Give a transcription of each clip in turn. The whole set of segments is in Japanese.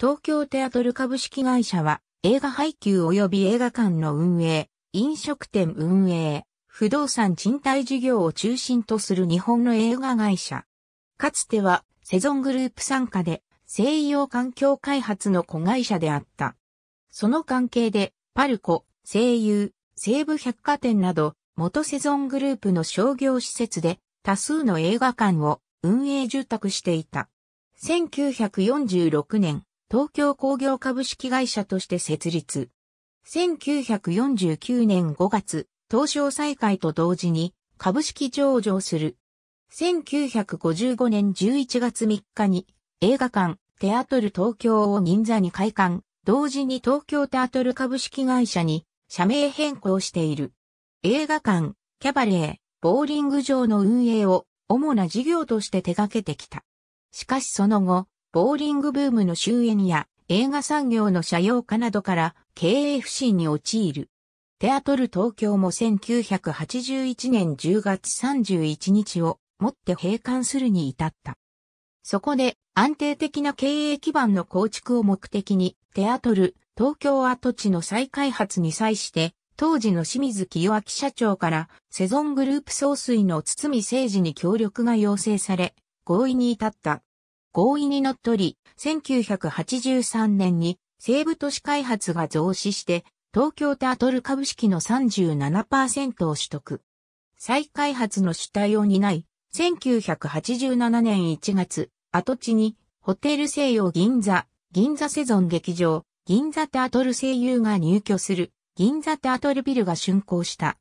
東京テアトル株式会社は映画配給及び映画館の運営、飲食店運営、不動産賃貸事業を中心とする日本の映画会社。かつてはセゾングループ参加で西洋環境開発の子会社であった。その関係でパルコ、西友、西武百貨店など元セゾングループの商業施設で多数の映画館を運営住宅していた。1946年、東京工業株式会社として設立。1949年5月、東証再開と同時に株式上場する。1955年11月3日に映画館、テアトル東京を銀座に開館、同時に東京テアトル株式会社に社名変更している。映画館、キャバレー、ボーリング場の運営を主な事業として手掛けてきた。しかしその後、ボーリングブームの終焉や映画産業の社用化などから経営不振に陥る。テアトル東京も1981年10月31日をもって閉館するに至った。そこで安定的な経営基盤の構築を目的にテアトル東京跡地の再開発に際して当時の清水清明社長からセゾングループ総帥の堤誠二に協力が要請され合意に至った。合意にのっとり、1983年に西部都市開発が増資して、東京タートル株式の37%を取得。再開発の主体を担い、1987年1月、跡地に、ホテル西洋銀座、銀座セゾン劇場、銀座タートル声優が入居する、銀座タートルビルが竣工した。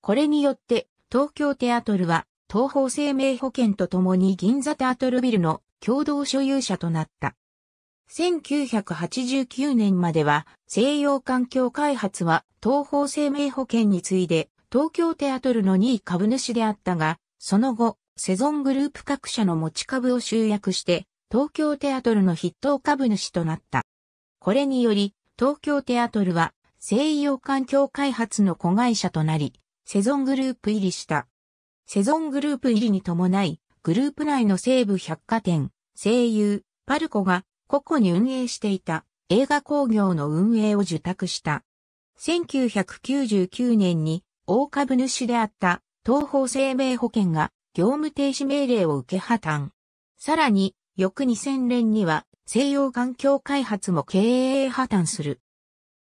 これによって、東京テアトルは、東方生命保険とともに銀座タートルビルの共同所有者となった。1989年までは西洋環境開発は東方生命保険に次いで東京テアトルの2位株主であったが、その後、セゾングループ各社の持ち株を集約して東京テアトルの筆頭株主となった。これにより東京テアトルは西洋環境開発の子会社となり、セゾングループ入りした。セゾングループ入りに伴い、グループ内の西部百貨店、声優、パルコが個々に運営していた映画工業の運営を受託した。1999年に大株主であった東方生命保険が業務停止命令を受け破綻。さらに、翌2000年には西洋環境開発も経営破綻する。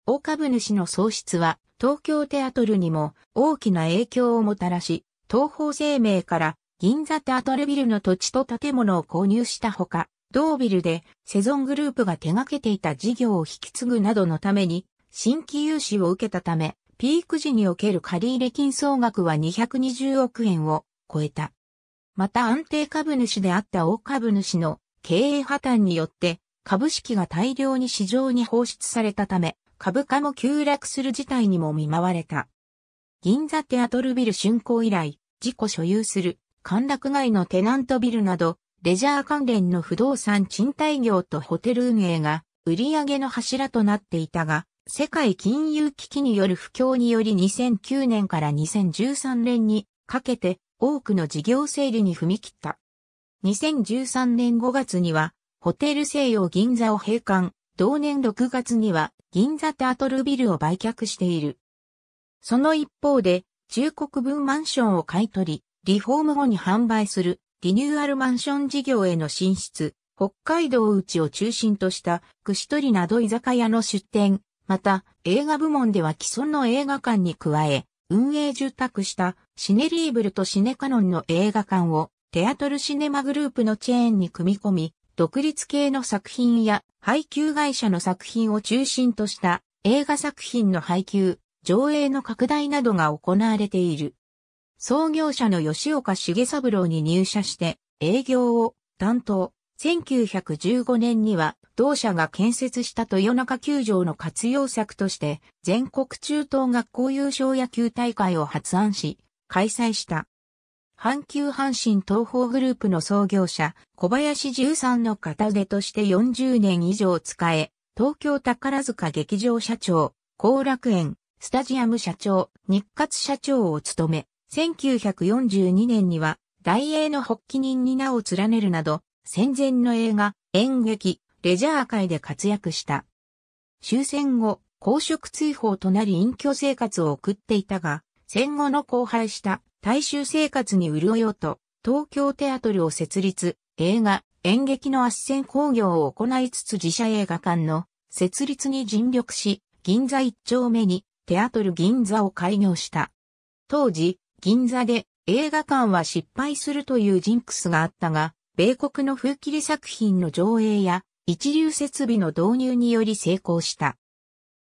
大株主の喪失は東京テアトルにも大きな影響をもたらし、東方生命から銀座テアトルビルの土地と建物を購入したほか、同ビルでセゾングループが手掛けていた事業を引き継ぐなどのために、新規融資を受けたため、ピーク時における借入金総額は220億円を超えた。また安定株主であった大株主の経営破綻によって株式が大量に市場に放出されたため株価も急落する事態にも見舞われた。銀座テアトルビル竣工以来自己所有する歓楽街のテナントビルなど、レジャー関連の不動産賃貸業とホテル運営が売上の柱となっていたが、世界金融危機による不況により2009年から2013年にかけて多くの事業整理に踏み切った。2013年5月にはホテル西洋銀座を閉館、同年6月には銀座タートルビルを売却している。その一方で中国分マンションを買い取り、リフォーム後に販売するリニューアルマンション事業への進出、北海道内を中心とした串取りなど居酒屋の出店、また映画部門では既存の映画館に加え、運営受託したシネリーブルとシネカノンの映画館をテアトルシネマグループのチェーンに組み込み、独立系の作品や配給会社の作品を中心とした映画作品の配給、上映の拡大などが行われている。創業者の吉岡重三郎に入社して営業を担当。1915年には同社が建設した豊中球場の活用策として全国中等学校優勝野球大会を発案し開催した。阪急阪神東方グループの創業者小林十三の片手として40年以上使え、東京宝塚劇場社長、後楽園、スタジアム社長、日活社長を務め、1942年には、大英の発起人に名を連ねるなど、戦前の映画、演劇、レジャー界で活躍した。終戦後、公職追放となり隠居生活を送っていたが、戦後の荒廃した大衆生活に潤いようと、東京テアトルを設立、映画、演劇の圧戦工業を行いつつ自社映画館の設立に尽力し、銀座一丁目にテアトル銀座を開業した。当時、銀座で映画館は失敗するというジンクスがあったが、米国の風切り作品の上映や一流設備の導入により成功した。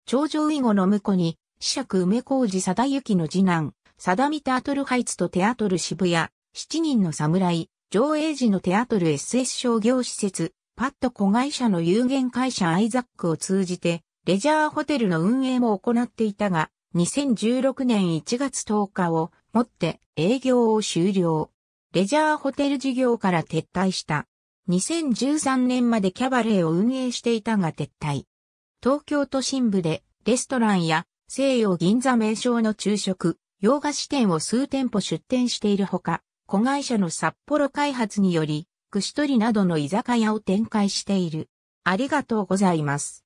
頂上以後の婿に、四尺梅小路貞之の次男、貞見テアトルハイツとテアトル渋谷、七人の侍、上映時のテアトル SS 商業施設、パッド子会社の有限会社アイザックを通じて、レジャーホテルの運営も行っていたが、2016年1月10日をもって営業を終了。レジャーホテル事業から撤退した。2013年までキャバレーを運営していたが撤退。東京都心部でレストランや西洋銀座名称の昼食、洋菓子店を数店舗出店しているほか、子会社の札幌開発により、串取りなどの居酒屋を展開している。ありがとうございます。